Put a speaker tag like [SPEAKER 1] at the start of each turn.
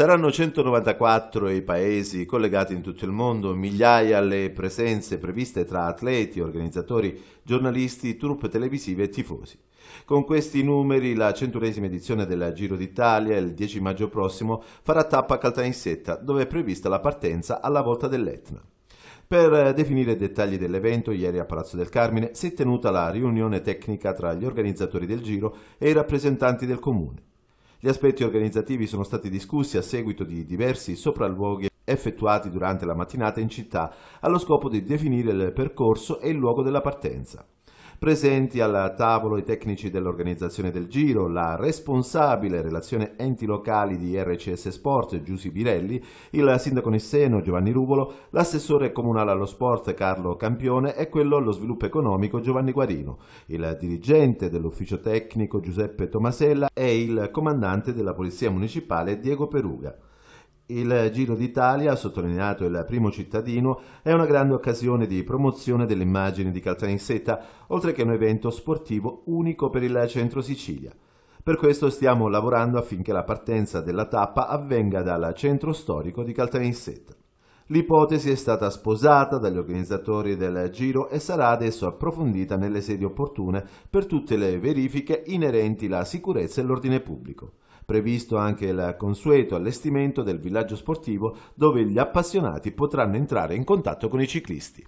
[SPEAKER 1] Saranno 194 i paesi collegati in tutto il mondo, migliaia le presenze previste tra atleti, organizzatori, giornalisti, truppe televisive e tifosi. Con questi numeri la centunesima edizione del Giro d'Italia il 10 maggio prossimo farà tappa a Caltanissetta, dove è prevista la partenza alla volta dell'Etna. Per eh, definire i dettagli dell'evento, ieri a Palazzo del Carmine si è tenuta la riunione tecnica tra gli organizzatori del Giro e i rappresentanti del Comune. Gli aspetti organizzativi sono stati discussi a seguito di diversi sopralluoghi effettuati durante la mattinata in città allo scopo di definire il percorso e il luogo della partenza. Presenti al tavolo i tecnici dell'organizzazione del Giro, la responsabile relazione enti locali di RCS Sport Giussi Birelli, il sindaco Nisseno Giovanni Rubolo, l'assessore comunale allo sport Carlo Campione e quello allo sviluppo economico Giovanni Guarino, il dirigente dell'ufficio tecnico Giuseppe Tomasella e il comandante della Polizia Municipale Diego Peruga. Il Giro d'Italia, ha sottolineato il primo cittadino, è una grande occasione di promozione dell'immagine di Caltanissetta, oltre che un evento sportivo unico per il centro Sicilia. Per questo stiamo lavorando affinché la partenza della tappa avvenga dal centro storico di Caltanissetta. L'ipotesi è stata sposata dagli organizzatori del Giro e sarà adesso approfondita nelle sedi opportune per tutte le verifiche inerenti la sicurezza e l'ordine pubblico previsto anche il consueto allestimento del villaggio sportivo dove gli appassionati potranno entrare in contatto con i ciclisti.